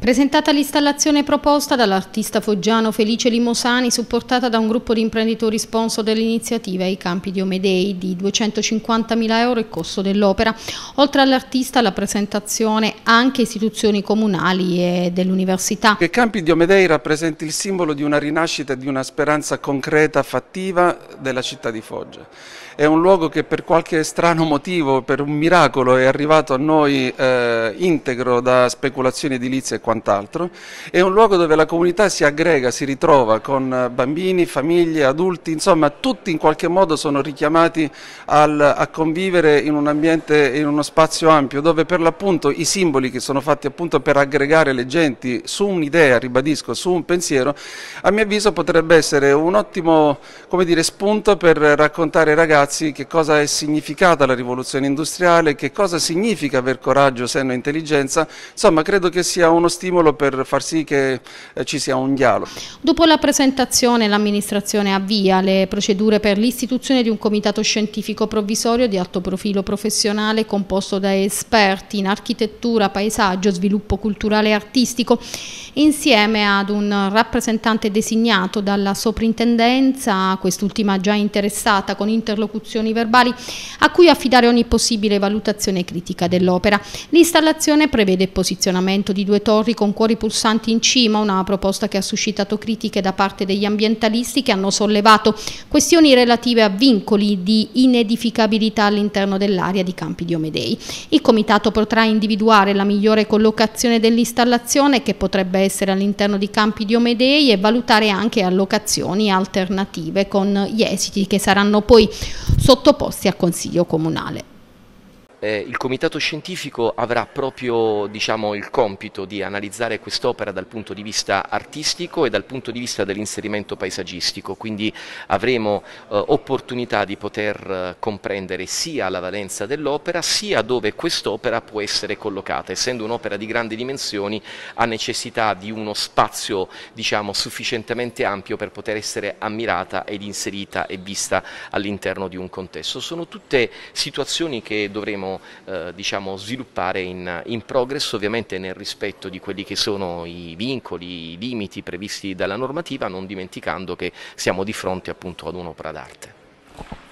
Presentata l'installazione proposta dall'artista foggiano Felice Limosani, supportata da un gruppo di imprenditori sponsor dell'iniziativa I Campi Diomedei di 250.000 euro il costo dell'opera. Oltre all'artista, la presentazione anche istituzioni comunali e dell'università. I Campi Diomedei rappresenta il simbolo di una rinascita e di una speranza concreta, fattiva della città di Foggia. È un luogo che per qualche strano motivo, per un miracolo, è arrivato a noi eh, integro da speculazioni edilizie e quant'altro. È un luogo dove la comunità si aggrega, si ritrova con eh, bambini, famiglie, adulti, insomma tutti in qualche modo sono richiamati al, a convivere in un ambiente, in uno spazio ampio, dove per l'appunto i simboli che sono fatti appunto per aggregare le genti su un'idea, ribadisco, su un pensiero, a mio avviso potrebbe essere un ottimo dire, spunto per raccontare ai ragazzi che cosa è significata la rivoluzione industriale, che cosa significa aver coraggio, senno e intelligenza, insomma credo che sia uno stato stimolo per far sì che eh, ci sia un dialogo. Dopo la presentazione l'amministrazione avvia le procedure per l'istituzione di un comitato scientifico provvisorio di alto profilo professionale composto da esperti in architettura, paesaggio, sviluppo culturale e artistico insieme ad un rappresentante designato dalla soprintendenza, quest'ultima già interessata con interlocuzioni verbali, a cui affidare ogni possibile valutazione critica dell'opera. L'installazione prevede il posizionamento di due torri con cuori pulsanti in cima, una proposta che ha suscitato critiche da parte degli ambientalisti che hanno sollevato questioni relative a vincoli di inedificabilità all'interno dell'area di Campi Diomedei. Il comitato potrà individuare la migliore collocazione dell'installazione che potrebbe essere all'interno di Campi di Diomedei e valutare anche allocazioni alternative con gli esiti che saranno poi sottoposti a Consiglio Comunale. Eh, il comitato scientifico avrà proprio diciamo, il compito di analizzare quest'opera dal punto di vista artistico e dal punto di vista dell'inserimento paesaggistico, quindi avremo eh, opportunità di poter eh, comprendere sia la valenza dell'opera sia dove quest'opera può essere collocata. Essendo un'opera di grandi dimensioni ha necessità di uno spazio diciamo, sufficientemente ampio per poter essere ammirata ed inserita e vista all'interno di un contesto. Sono tutte situazioni che dovremo eh, diciamo, sviluppare in, in, progresso, ovviamente nel rispetto di quelli che sono i vincoli, i limiti previsti dalla normativa, non dimenticando che siamo di fronte appunto ad un'opera d'arte.